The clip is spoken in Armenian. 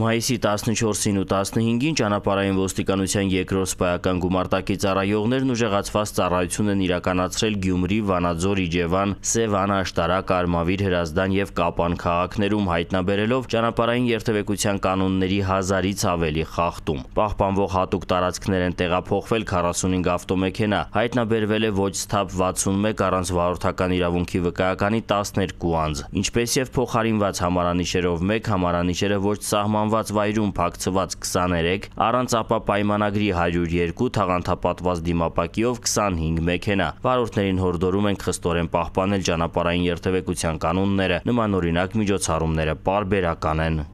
Մայիսի 14-ին ու 15-ին ճանապարհային ոստիկանության երկրորդ սպայական գումարտակի ծառայողներն ուժեղացված ծառայություն են իրականացրել Գյումրի, Վանաձոր, Իջևան, Սևան, Աշտարակ, Արմավիր, Հրազդան եւ Կապան քաղաքներում հայտնաբերելով ճանապարհային երթևեկության կանոնների 1000-ից ավելի խախտում։ Պահպանվող հատուկ տարածքներ են տեղափոխվել 45 ավտոմեքենա, հայտնաբերվել է ոչ սթափ 61 առանց վարորդական իրավունքի վկայականի 12 անձ, ինչպես եւ փոխարինված համարանիշերով 1 համարանիշերը ոչ սահման անվանված վայրում փակցված 23, առանց ապա պայմանագրի 102 թաղանթապատված դիմապակիով 25 մեքենա։ Վարորդներին հորդորում ենք խստորեն պահպանել ճանապարհային երթևեկության կանոնները։ Նման օրինակ միջոցառումները պարբերական են։